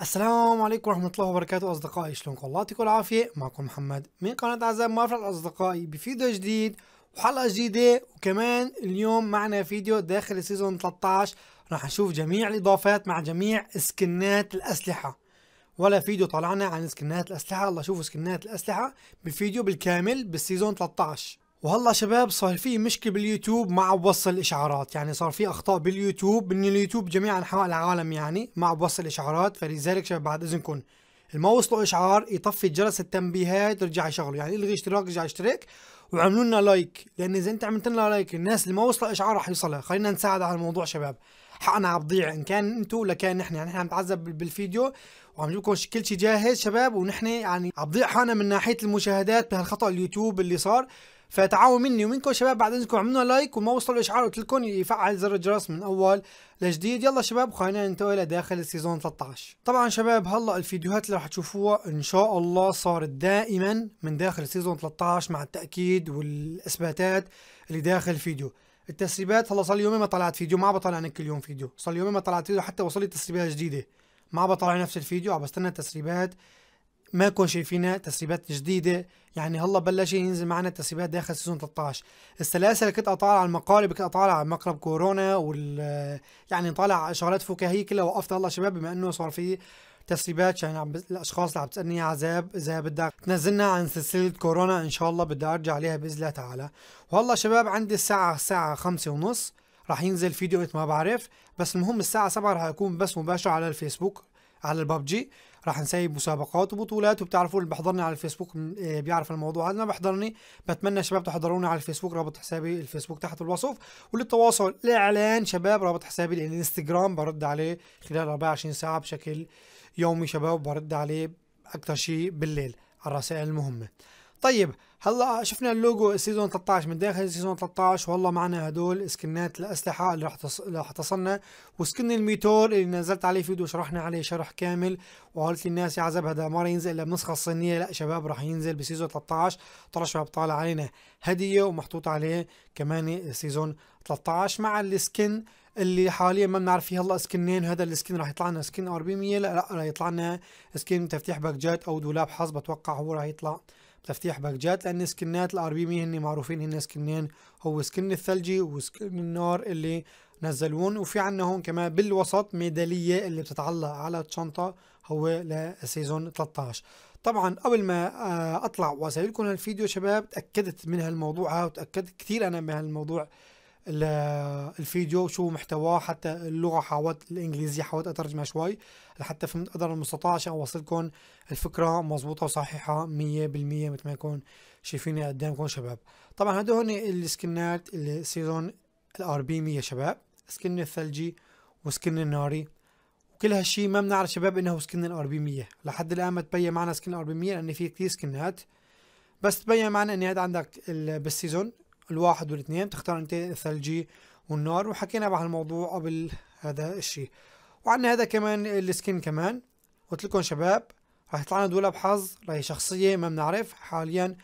السلام عليكم ورحمة الله وبركاته أصدقائي شلونكم الله يعطيكم العافية معكم محمد من قناة أعزائي مرة أصدقائي بفيديو جديد وحلقة جديدة وكمان اليوم معنا فيديو داخل السيزون 13 راح نشوف جميع الإضافات مع جميع سكنات الأسلحة ولا فيديو طلعنا عن سكنات الأسلحة الله شوفوا سكنات الأسلحة بفيديو بالكامل بالسيزون 13 وهلا شباب صار في مشكله باليوتيوب مع بوصل الاشعارات يعني صار في اخطاء باليوتيوب من اليوتيوب جميع انحاء العالم يعني مع بوصل الاشعارات فلذلك شباب بعد اذنكم ما وصلوا اشعار يطفي جرس التنبيهات ترجع يشغله يعني الغي اشتراك ارجع اشترك وعملوا لنا لايك لان اذا انت عملت لنا لايك الناس اللي ما وصلوا اشعار رح يوصلها خلينا نساعد على الموضوع شباب حقنا عم بضيع ان كان انتم ولا كان نحن يعني نحن عم نتعذب بالفيديو وعم نجيب لكم كل شيء جاهز شباب ونحن يعني عم بضيع حالنا من ناحيه المشاهدات بهالخطا اليوتيوب اللي صار فتعاونوا مني ومنكم شباب بعد اذنكم اعملوا لايك وما وصلوا الاشعار قلت لكم يفعل زر الجرس من اول لجديد يلا شباب خلينا ننتقل لداخل السيزون 13 طبعا شباب هلا الفيديوهات اللي رح تشوفوها ان شاء الله صارت دائما من داخل سيزون 13 مع التاكيد والاثباتات اللي داخل الفيديو التسريبات هلا صار لي يومين ما طلعت فيديو ما بطلع انا كل يوم فيديو صار لي يومين ما طلعت فيديو حتى وصل لي تسريبات جديده ما بطلع نفس الفيديو عم بستنى التسريبات ما كون شايفينها تسريبات جديده يعني هلا بلش ينزل معنا التسريبات داخل سيزون 13 السلاسل كنت اطالع على المقالب كنت اطالع على مقلب كورونا وال يعني طالع شغلات فكاهيه كلها وقفت هلا شباب بما انه صار في تسريبات يعني عم الاشخاص اللي عم تسالني عذاب اذا بدك تنزلنا عن سلسله كورونا ان شاء الله بدي ارجع عليها باذن الله تعالى والله شباب عندي الساعه الساعه خمسة ونص راح ينزل فيديو ما بعرف بس المهم الساعه 7 راح يكون بس مباشر على الفيسبوك على الببجي راح نسيب مسابقات وبطولات وبتعرفوا اللي بحضرني على الفيسبوك آه، بيعرف الموضوع انا بحضرني بتمنى شباب تحضروني على الفيسبوك رابط حسابي الفيسبوك تحت الوصف وللتواصل الاعلان شباب رابط حسابي الانستغرام برد عليه خلال 24 ساعه بشكل يومي شباب برد عليه اكتر شيء بالليل على الرسائل المهمه طيب هلا شفنا اللوجو سيزون 13 من داخل سيزون 13 والله معنا هدول سكنات الاسلحه اللي رح راح تصلنا وسكن الميتور اللي نزلت عليه فيديو شرحنا عليه شرح كامل وقالت لي الناس يا عزب هذا ما رح ينزل الا بنسخه الصينيه لا شباب رح ينزل بسيزون 13 ترى شباب طالع علينا هديه ومحطوط عليه كمان سيزون 13 مع السكن اللي حاليا ما بنعرف فيه هلا سكنين هذا السكن رح يطلع لنا سكن 400 لا لا رح يطلع لنا سكن تفتيح باكجات او دولاب حظ بتوقع هو رح يطلع تفتيح باكجات لان سكنات الار بي مي هن معروفين هن سكنين هو سكن الثلجي وسكن النار اللي نزلون وفي عنا هون كمان بالوسط ميدالية اللي بتتعلق على الشنطة هو لسيزون 13 طبعا قبل ما آه، اطلع واسالكم هالفيديو شباب تاكدت من هالموضوع وتاكدت كثير انا بهالموضوع الفيديو شو محتواه حتى اللغه حاولت الانجليزيه حاولت اترجمها شوي لحتى فهمت قدر المستطاع عشان اوصلكم الفكره مضبوطه وصحيحه 100% مثل ما يكون شايفيني قدامكم شباب طبعا هدول هن السكنات السيزون الار بي 100 شباب سكن الثلجي وسكن الناري وكل هالشيء ما بنعرف شباب انه سكن الار بي 100 لحد الان ما تبين معنا سكن الار بي 100 لان في كثير سكنات بس تبين معنا اني هذا عندك بالسيزون الواحد والاثنين بتختار انت الثلجي والنار وحكينا بهالموضوع قبل هذا الشيء وعندنا هذا كمان السكين كمان قلت لكم شباب رح يطلع لنا دولاب حظ لهي شخصيه ما بنعرف حاليا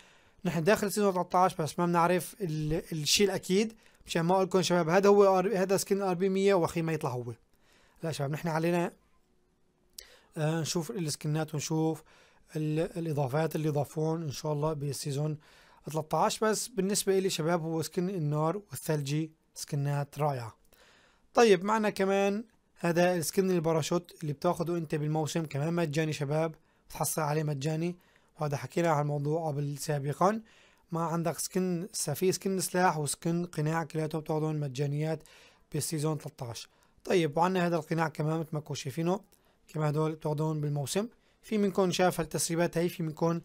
نحن داخل سيزون 13 بس ما بنعرف الشيء الاكيد مشان ما اقول لكم شباب هذا هو هذا سكين ار بي 100 واخي ما يطلع هو لا شباب نحن علينا آه نشوف السكنات ونشوف الاضافات اللي ضافون ان شاء الله بالسيزون 13 بس بالنسبة إلي شباب هو سكن النار والثلجي سكنات رائعة طيب معنا كمان هذا السكن الباراشوت اللي بتاخده انت بالموسم كمان مجاني شباب بتحصل عليه مجاني وهذا حكينا عن الموضوع قبل سابقا ما عندك سكن في سكن سلاح وسكن قناع كلياتهم بتاخدهم مجانيات بالسيزون 13 طيب وعنا هذا القناع كمان مثل ما كنتوا شايفينه كمان هدول بتاخدهم بالموسم في منكم شاف هالتسريبات هي في منكم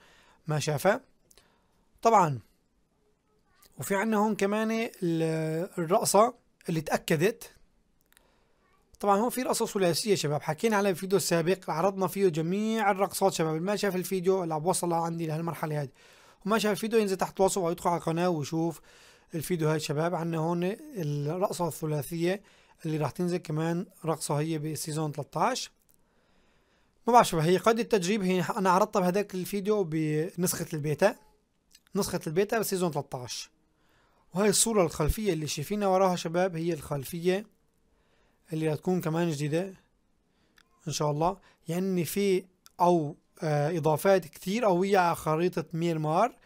ما شافها طبعا وفي عنا هون كمان الرقصة اللي تأكدت طبعا هون في رقصة ثلاثية شباب حكينا عليها بفيديو سابق عرضنا فيه جميع الرقصات شباب اللي ما شاف الفيديو اللي وصل عندي لهالمرحلة هذه وما شاف الفيديو ينزل تحت وصف او يدخل على القناة ويشوف الفيديو هاي شباب عنا هون الرقصة الثلاثية اللي راح تنزل كمان رقصة هي بسيزون 13 ما بعرف شباب هي قد التجريب هي انا عرضتها بهذاك الفيديو بنسخة البيتا نسخة البيتا بسيزون 13 وهي الصورة الخلفية اللي شايفينها وراها شباب هي الخلفية اللي هتكون كمان جديدة ان شاء الله يعني في او آه اضافات كتير قوية على خريطة ميرمار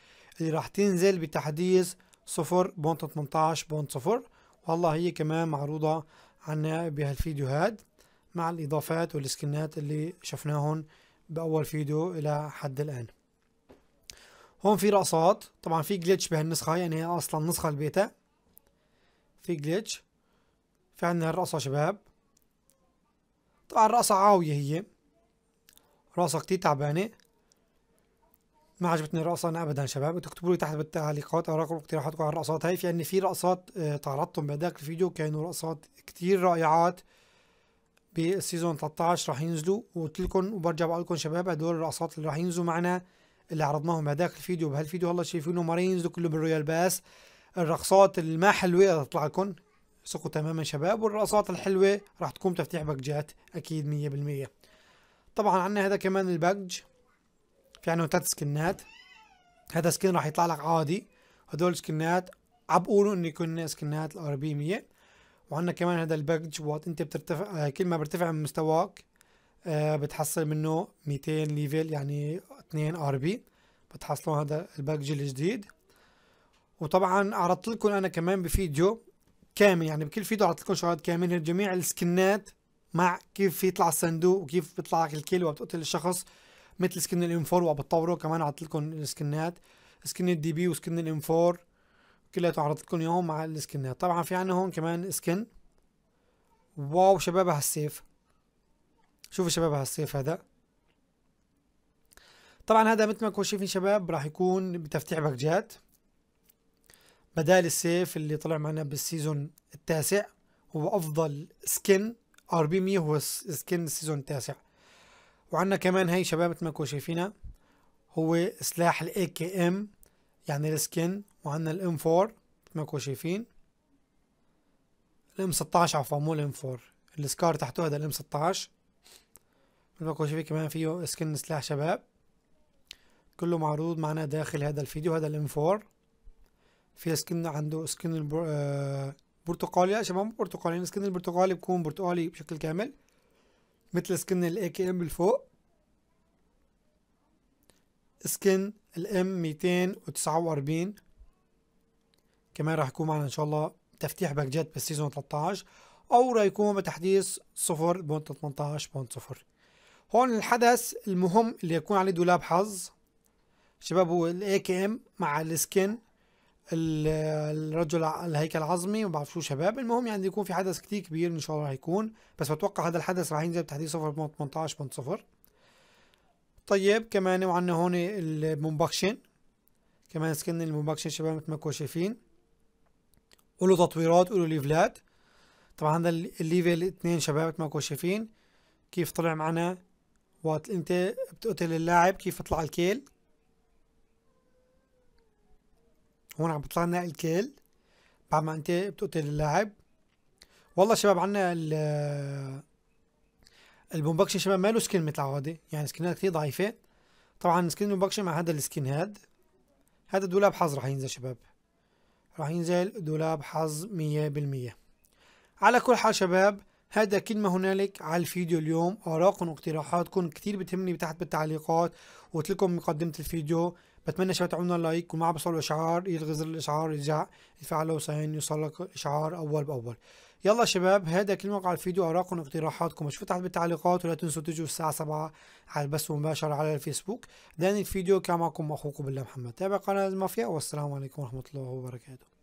اللي راح تنزل بتحديث 0.18.0 والله هي كمان معروضة عنا بهالفيديو هاد مع الإضافات والسكنات اللي شفناهن بأول فيديو إلى حد الآن هون في رقصات طبعا في جليتش بهالنسخة يعني هي اصلا نسخة البيتا في جليتش في عندنا الرقصة شباب طبعا الرقصة عاوية هي رقصة كتير تعبانة ما عجبتني الرقصة أنا أبدا شباب تكتبوا لي تحت بالتعليقات أوراقكم واقتراحاتكم على الرقصات هاي في عندي في رقصات آه، تعرضتهم بهداك الفيديو كانوا رقصات كتير رائعات بالسيزون 13 راح ينزلوا وقلت لكم وبرجع بقول لكم شباب هدول الرقصات اللي راح ينزلوا معنا اللي عرضناهم هذاك الفيديو بهالفيديو هلا شايفينه مارينز كله بالرويال باس الرقصات الما ما حلوه تطلع لكم ثقوا تماما شباب والرقصات الحلوه راح تكون تفتيح باكجات اكيد 100% طبعا عندنا هذا كمان الباكج في عنده ثلاث سكنات هذا سكن راح يطلع لك عادي هدول سكنات عم بقولوا انه يكون سكنات الار بي 100 وعندنا كمان هذا الباكج وقت انت بترتفع آه، كل ما بيرتفع من مستواك آه، بتحصل منه 200 ليفل يعني 2 ار بي بتحصلون هذا الباكج الجديد وطبعا عرضت لكم انا كمان بفيديو كامل يعني بكل فيديو عرضت لكم شغلات كامله جميع السكنات مع كيف يطلع الصندوق وكيف بيطلع الكيل وبتقتل الشخص مثل سكن الانفور وبتطوره كمان عرضت لكم السكنات سكن الدي بي وسكن الانفور كلياته عرضت لكم اياهم مع السكنات طبعا في عندنا هون كمان سكن واو شباب هالسيف شوفوا شباب هالسيف هذا طبعا هذا مثل ما كنتم شايفين شباب راح يكون بتفتيح باكجات بدال السيف اللي طلع معنا بالسيزون التاسع هو افضل سكن ار بي 100 هو سكن السيزون التاسع وعندنا كمان هي شباب مثل ما كنتم شايفينها هو سلاح الاي كي ام يعني السكن وعندنا الام 4 مثل ما كنتم شايفين الام 16 عفوا مو الام 4 السكار تحته هذا الام 16 مثل ما كنتم شايفين كمان فيه سكن سلاح شباب كله معروض معنا داخل هذا الفيديو هذا الانفار في سكن عنده سكن البر... آه... برتقالي لا شباب برتقالي سكن البرتقالي بكون برتقالي بشكل كامل مثل سكن الاي كي ام بالفوق سكن الام 249 كمان راح يكون معنا ان شاء الله تفتيح باكجات بالسيزون 13 او راح يكون بتحديث 0.18.0 هون الحدث المهم اللي يكون عليه دولاب حظ شباب هو الاي كي ام مع السكن الرجل الهيكل العظمي ما بعرف شو شباب المهم يعني يكون في حدث كتير كبير ان شاء الله يكون بس بتوقع هذا الحدث راح ينزل بتحديث 0.18.0 طيب كمان وعندنا هون المونبكشن كمان سكن المونبكشن شباب مثل ما كنتوا شايفين قولوا تطويرات قولوا ليفلات طبعا هذا الليفل اثنين شباب مثل ما كنتوا شايفين كيف طلع معنا وقت انت بتقتل اللاعب كيف طلع الكيل هون عم بيطلع لنا الكيل بعد ما انت بتقتل اللاعب والله شباب عنا ال البومبكشن شباب ما له سكن مثل العاده يعني سكنات كثير ضعيفة طبعا سكن البومبكشن مع هذا السكن هاد هذا دولاب حظ راح ينزل شباب راح ينزل دولاب حظ 100% على كل حال شباب هذا كل ما هنالك على الفيديو اليوم اراكم واقتراحاتكم كثير بتهمني تحت بالتعليقات وقلت لكم مقدمة الفيديو بتمنى شباب تعملوا لايك وما بصل الاشعار يلغز الاشعار يرجع يفعل وسهين يوصلك الاشعار اول باول يلا شباب هذا كل موقع الفيديو اراكم واقتراحاتكم مش تحت بالتعليقات ولا تنسوا تجوا الساعه 7 على البث مباشرة على الفيسبوك لان الفيديو كان معكم اخوكم بالله محمد تابع قناه المافيا والسلام عليكم ورحمه الله وبركاته